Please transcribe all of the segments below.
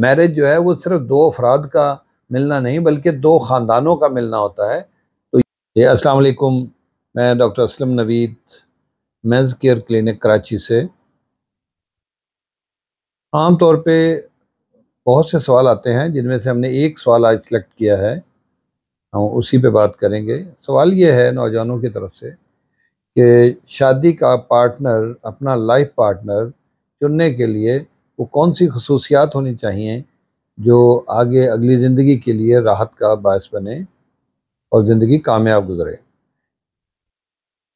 marriage जो है वो सिर्फ दो अफराद का मिलना नहीं बल्कि दो ख़ानदानों का मिलना होता है तो ये अस्सलाम वालेकुम मैं doctor Aslam Naveed men's care clinic Karachi से आम तौर पे बहुत से सवाल आते हैं जिनमें से हमने एक सवाल आज सेलेक्ट किया है हम उसी पे बात करेंगे सवाल ये है नौजवानों की तरफ से कि शादी का पार्टनर अपना लाइफ पार्टनर चुनने के लिए वो कौन सी खसूसियात होनी चाहिए जो आगे अगली ज़िंदगी के लिए राहत का बायस बने और ज़िंदगी कामयाब गुजरे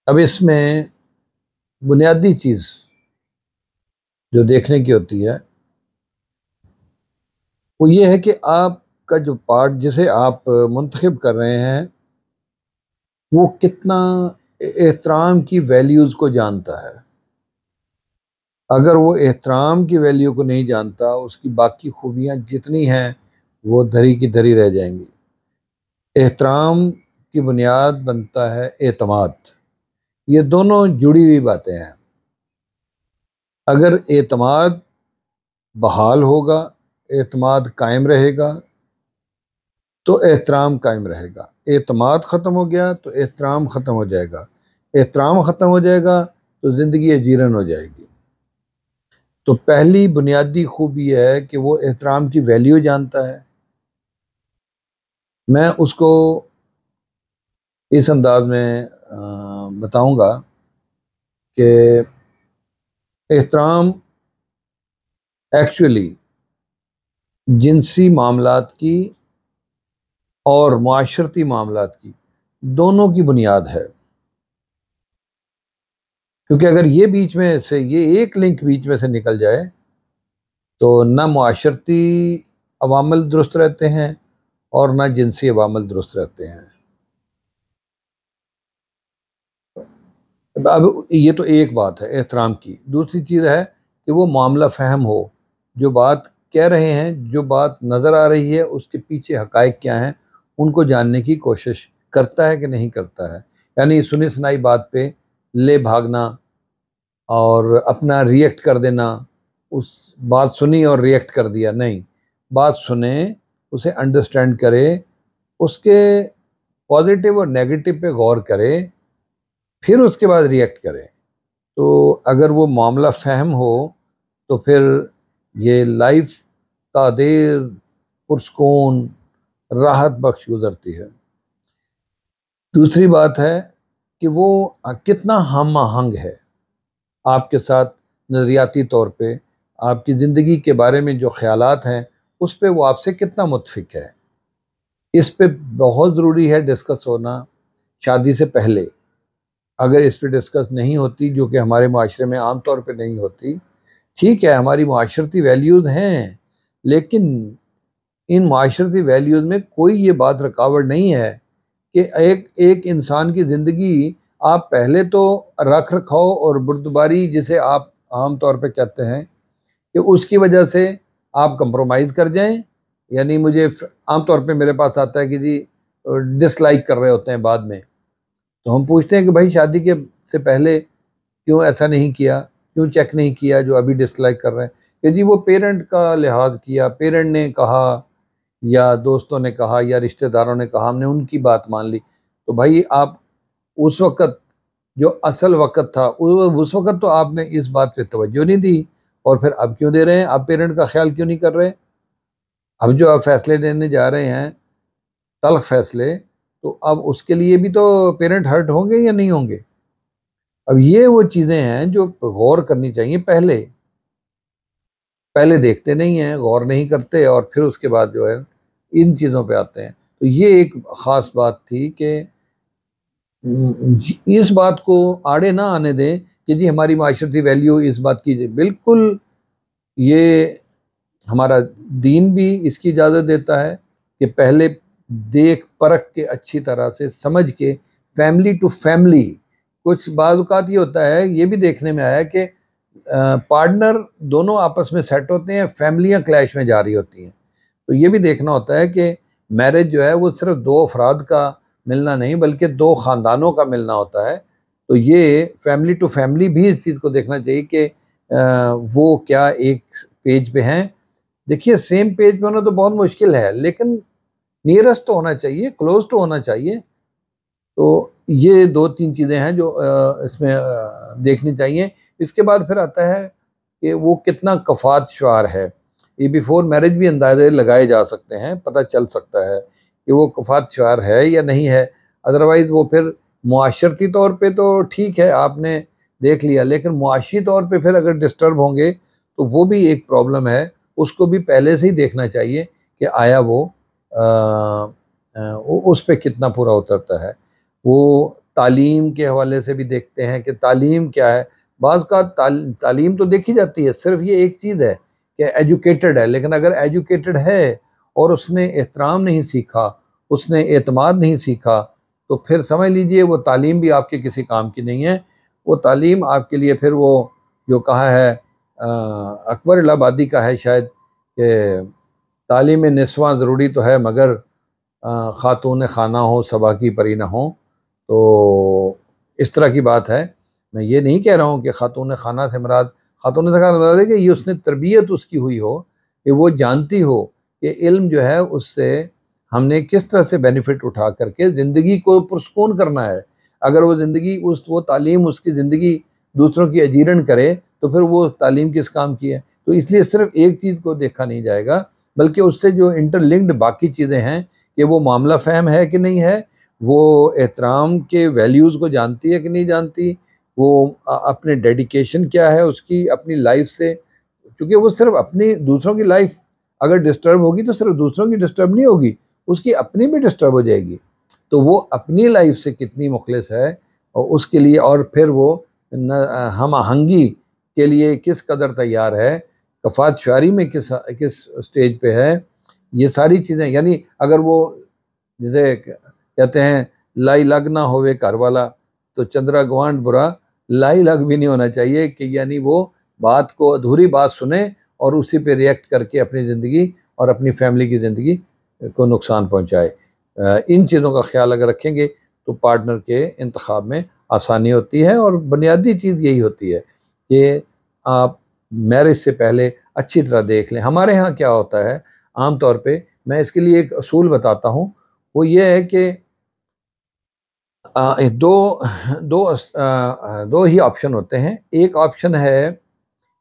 अब इसमें बुनियादी चीज़ जो देखने की होती है वो ये है कि आपका जो पार्ट जिसे आप मंतखब कर रहे हैं वो कितना एहतराम की वैल्यूज़ को जानता है अगर वो एहतराम की वैल्यू को नहीं जानता उसकी बाकी खूबियाँ जितनी हैं वो धरी की धरी रह जाएंगी एहतराम की बुनियाद बनता है एतमाद ये दोनों जुड़ी हुई बातें हैं अगर एतमाद बहाल होगा एतमाद कायम रहेगा तो एहतराम कायम रहेगा एतमाद ख़त्म हो गया तो एहतराम ख़त्म हो जाएगा एहतराम ख़त्म हो जाएगा तो ज़िंदगी अजीरन हो जाएगी तो पहली बुनियादी खूबी है कि वो एहतराम की वैल्यू जानता है मैं उसको इस अंदाज में बताऊंगा कि एहतराम एक्चुअली जिनसी मामला की और माशरती मामला की दोनों की बुनियाद है क्योंकि अगर ये बीच में से ये एक लिंक बीच में से निकल जाए तो ना माशरती अवामल दुरुस्त रहते हैं और ना जिनसी अवामल दुरुस्त रहते हैं अब ये तो एक बात है एहतराम की दूसरी चीज़ है कि वो मामला फहम हो जो बात कह रहे हैं जो बात नज़र आ रही है उसके पीछे हकायक क्या हैं उनको जानने की कोशिश करता है कि नहीं करता है यानी सुनी सुनाई बात पे ले भागना और अपना रिएक्ट कर देना उस बात सुनी और रिएक्ट कर दिया नहीं बात सुने उसे अंडरस्टैंड करे उसके पॉजिटिव और नेगेटिव पे गौर करे फिर उसके बाद रिएक्ट करे तो अगर वो मामला फहम हो तो फिर ये लाइफ तादेर पुरस्कून राहत बख्श गुजरती है दूसरी बात है कि वो कितना हम आहंग है आपके साथ नज़रियाती तौर पे आपकी ज़िंदगी के बारे में जो ख्याल हैं उस पर वो आपसे कितना मुतफिक है इस पर बहुत ज़रूरी है डिस्कस होना शादी से पहले अगर इस पर डिस्कस नहीं होती जो कि हमारे माशरे में आम तौर पर नहीं होती ठीक है हमारी माशरती वैल्यूज़ हैं लेकिन इन माशरती वैल्यूज़ में कोई ये बात रुकावट नहीं है कि एक एक इंसान की ज़िंदगी आप पहले तो रख रखाओ और बुर्दबारी जिसे आप आम तौर पे कहते हैं कि उसकी वजह से आप कंप्रोमाइज़ कर जाएं यानी मुझे आम तौर पे मेरे पास आता है कि जी डिसलाइक कर रहे होते हैं बाद में तो हम पूछते हैं कि भाई शादी के से पहले क्यों ऐसा नहीं किया क्यों चेक नहीं किया जो अभी डिसलाइक कर रहे हैं कि जी वो पेरेंट का लिहाज किया पेरेंट ने कहा या दोस्तों ने कहा या रिश्तेदारों ने कहा हमने उनकी बात मान ली तो भाई आप उस वक़्त जो असल वक़्त था उस वक़्त तो आपने इस बात पे तवज्जो नहीं दी और फिर अब क्यों दे रहे हैं आप पेरेंट का ख्याल क्यों नहीं कर रहे अब जो आप फैसले लेने जा रहे हैं तलख फैसले तो अब उसके लिए भी तो पेरेंट हर्ट होंगे या नहीं होंगे अब ये वो चीज़ें हैं जो गौर करनी चाहिए पहले पहले देखते नहीं हैं गौर नहीं करते और फिर उसके बाद जो है इन चीज़ों पे आते हैं तो ये एक ख़ास बात थी कि इस बात को आड़े ना आने दें कि जी हमारी माशरती वैल्यू इस बात की बिल्कुल ये हमारा दीन भी इसकी इजाज़त देता है कि पहले देख परख के अच्छी तरह से समझ के फैमिली टू फैमिली कुछ बाज़ात ये होता है ये भी देखने में आया कि पार्टनर दोनों आपस में सेट होते हैं फैमिलियाँ क्लैश में जा रही होती हैं तो ये भी देखना होता है कि मैरिज जो है वो सिर्फ दो अफराद का मिलना नहीं बल्कि दो ख़ानदानों का मिलना होता है तो ये फैमिली टू फैमिली भी इस चीज़ को देखना चाहिए कि वो क्या एक पेज पे हैं देखिए सेम पेज पे होना तो बहुत मुश्किल है लेकिन नियरेस्ट तो होना चाहिए क्लोज तो होना चाहिए तो ये दो तीन चीज़ें हैं जो इसमें देखनी चाहिए इसके बाद फिर आता है कि वो कितना कफात शुार है ये बिफोर मैरिज भी अंदाजे लगाए जा सकते हैं पता चल सकता है कि वो कफात शुहार है या नहीं है अदरवाइज़ वो फिर माशरती तौर पे तो ठीक है आपने देख लिया लेकिन मुआशी तौर पे फिर अगर डिस्टर्ब होंगे तो वो भी एक प्रॉब्लम है उसको भी पहले से ही देखना चाहिए कि आया वो आ, आ, उस पर कितना पूरा उतरता है वो तालीम के हवाले से भी देखते हैं कि तालीम क्या है बाज़ का ताल, तालीम तो देखी जाती है सिर्फ ये एक चीज़ है कि एजुकेटेड है लेकिन अगर एजुकेटेड है और उसने एहतराम नहीं सीखा उसने अतमाद नहीं सीखा तो फिर समझ लीजिए वो तालीम भी आपके किसी काम की नहीं है वो तालीम आपके लिए फिर वो जो कहा है अकबर इलाबादी का है शायद कि तालीम नस्वा ज़रूरी तो है मगर ख़ातून खाना हो सबा की परी ना हो तो इस तरह की बात है मैं ये नहीं कह रहा हूँ कि ख़ातून खाना से मराद खातों ने दें कि ये उसने तरबियत उसकी हुई हो कि वो जानती हो कि इल्म जो है उससे हमने किस तरह से बेनिफिट उठा करके ज़िंदगी को पुरस्कून करना है अगर वो ज़िंदगी उस वो तालीम उसकी ज़िंदगी दूसरों की अजीरन करे तो फिर वो तालीम किस काम की है तो इसलिए सिर्फ एक चीज़ को देखा नहीं जाएगा बल्कि उससे जो इंटरलिंक्ड बाकी चीज़ें हैं कि वो मामला फहम है कि नहीं है वो एहतराम के वैल्यूज़ को जानती है कि नहीं जानती वो अपने डेडिकेशन क्या है उसकी अपनी लाइफ से क्योंकि वो सिर्फ अपनी दूसरों की लाइफ अगर डिस्टर्ब होगी तो सिर्फ दूसरों की डिस्टर्ब नहीं होगी उसकी अपनी भी डिस्टर्ब हो जाएगी तो वो अपनी लाइफ से कितनी मुखलस है और उसके लिए और फिर वो न, हम आहंगी के लिए किस कदर तैयार है कफात शारी में किस किस स्टेज पे है ये सारी चीज़ें यानी अगर वो जैसे कहते हैं लाई लग ना होवे घर वाला तो चंद्रा गुआंड बुरा लाई लग भी नहीं होना चाहिए कि यानी वो बात को अधूरी बात सुने और उसी पे रिएक्ट करके अपनी ज़िंदगी और अपनी फैमिली की ज़िंदगी को नुकसान पहुँचाए इन चीज़ों का ख्याल अगर रखेंगे तो पार्टनर के इंतखब में आसानी होती है और बुनियादी चीज़ यही होती है कि आप मैरिज से पहले अच्छी तरह देख लें हमारे यहाँ क्या होता है आम तौर मैं इसके लिए एक असूल बताता हूँ वो ये है कि आ, दो दो आ, दो ही ऑप्शन होते हैं एक ऑप्शन है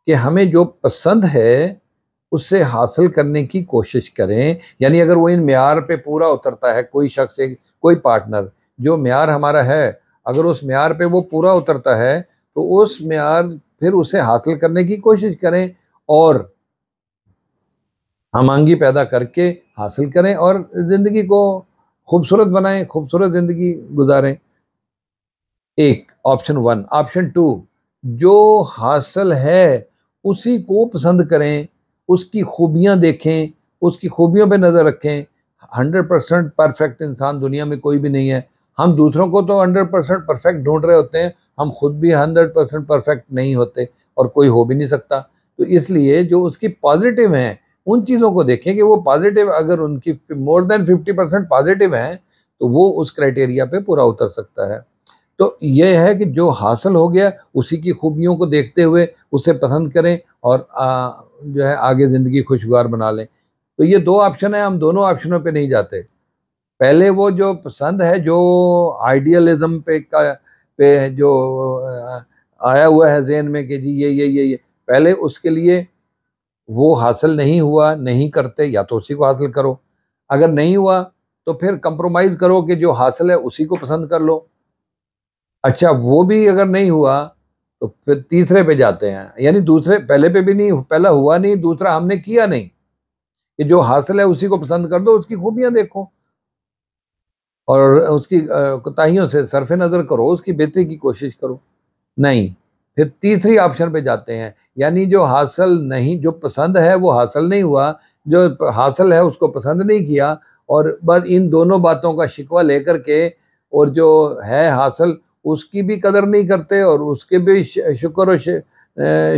कि हमें जो पसंद है उससे हासिल करने की कोशिश करें यानी अगर वो इन मैार पे पूरा उतरता है कोई शख्स एक कोई पार्टनर जो मैार हमारा है अगर उस मैार पे वो पूरा उतरता है तो उस मैार फिर उसे हासिल करने की कोशिश करें और हमांगी पैदा करके हासिल करें और ज़िंदगी को खूबसूरत बनाएं खूबसूरत ज़िंदगी गुजारें एक ऑप्शन वन ऑप्शन टू जो हासिल है उसी को पसंद करें उसकी खूबियाँ देखें उसकी खूबियों पे नज़र रखें हंड्रेड परसेंट परफेक्ट इंसान दुनिया में कोई भी नहीं है हम दूसरों को तो हंड्रेड परसेंट परफेक्ट ढूंढ रहे होते हैं हम खुद भी हंड्रेड परसेंट परफेक्ट नहीं होते और कोई हो भी नहीं सकता तो इसलिए जो उसकी पॉजिटिव हैं उन चीज़ों को देखें कि वो पॉजिटिव अगर उनकी more than fifty percent positive हैं तो वो उस क्राइटेरिया पर पूरा उतर सकता है तो यह है कि जो हासिल हो गया उसी की खूबियों को देखते हुए उसे पसंद करें और आ, जो है आगे ज़िंदगी खुशगवार बना लें तो ये दो ऑप्शन है हम दोनों ऑप्शनों पे नहीं जाते पहले वो जो पसंद है जो आइडियलिज्म पे का पे जो आया हुआ है जेन में कि जी ये ये ये ये पहले उसके लिए वो हासिल नहीं हुआ नहीं करते या तो उसी को हासिल करो अगर नहीं हुआ तो फिर कंप्रोमाइज़ करो कि जो हासिल है उसी को पसंद कर लो अच्छा वो भी अगर नहीं हुआ तो फिर तीसरे पे जाते हैं यानी दूसरे पहले पे भी नहीं पहला हुआ नहीं दूसरा हमने किया नहीं कि जो हासिल है उसी को पसंद कर दो उसकी खूबियाँ देखो और उसकी कोताहियों से सरफ नज़र करो उसकी बेहतरी की कोशिश करो नहीं फिर तीसरी ऑप्शन पे जाते हैं यानी जो हासिल नहीं जो पसंद है वो हासिल नहीं हुआ जो हासिल है उसको पसंद नहीं किया और बस इन दोनों बातों का शिकवा लेकर के और जो है हासिल उसकी भी कदर नहीं करते और उसके भी शुक्र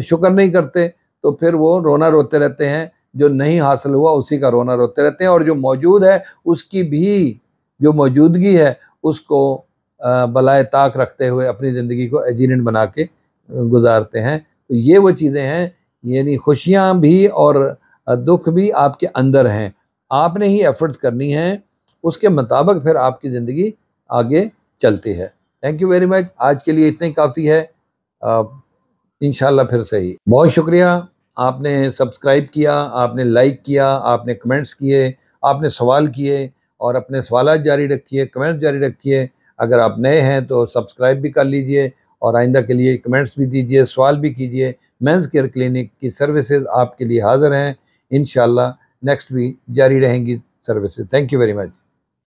शुक्र नहीं करते तो फिर वो रोना रोते रहते हैं जो नहीं हासिल हुआ उसी का रोना रोते रहते हैं और जो मौजूद है उसकी भी जो मौजूदगी है उसको बलाए ताक रखते हुए अपनी ज़िंदगी को एजीनेंट बना के गुजारते हैं तो ये वो चीज़ें हैं यानी खुशियाँ भी और दुख भी आपके अंदर हैं आपने ही एफर्ट्स करनी है उसके मुताबिक फिर आपकी ज़िंदगी आगे चलती है थैंक यू वेरी मच आज के लिए इतना ही काफ़ी है इन फिर सही बहुत शुक्रिया आपने सब्सक्राइब किया आपने लाइक किया आपने कमेंट्स किए आपने सवाल किए और अपने सवाल जारी रखिए कमेंट्स जारी रखिए अगर आप नए हैं तो सब्सक्राइब भी कर लीजिए और आइंदा के लिए कमेंट्स भी दीजिए सवाल भी कीजिए मेंस केयर क्लिनिक की सर्विसेज आपके लिए हाज़िर हैं इन नेक्स्ट भी जारी रहेंगी services thank you very much